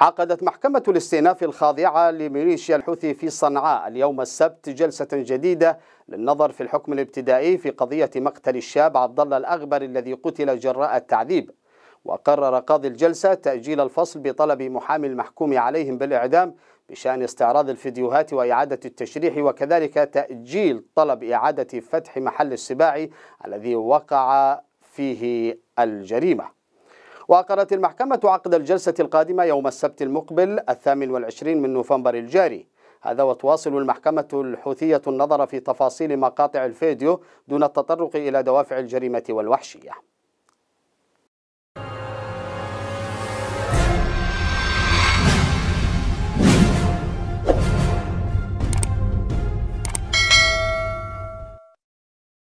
عقدت محكمة الاستئناف الخاضعة لميليشيا الحوثي في صنعاء اليوم السبت جلسة جديدة للنظر في الحكم الابتدائي في قضية مقتل الشاب عبد الله الأغبر الذي قتل جراء التعذيب وقرر قاضي الجلسة تأجيل الفصل بطلب محامي المحكوم عليهم بالإعدام بشأن استعراض الفيديوهات وإعادة التشريح وكذلك تأجيل طلب إعادة فتح محل السباعي الذي وقع فيه الجريمة وأقرت المحكمة عقد الجلسة القادمة يوم السبت المقبل الثامن والعشرين من نوفمبر الجاري هذا وتواصل المحكمة الحوثية النظر في تفاصيل مقاطع الفيديو دون التطرق إلى دوافع الجريمة والوحشية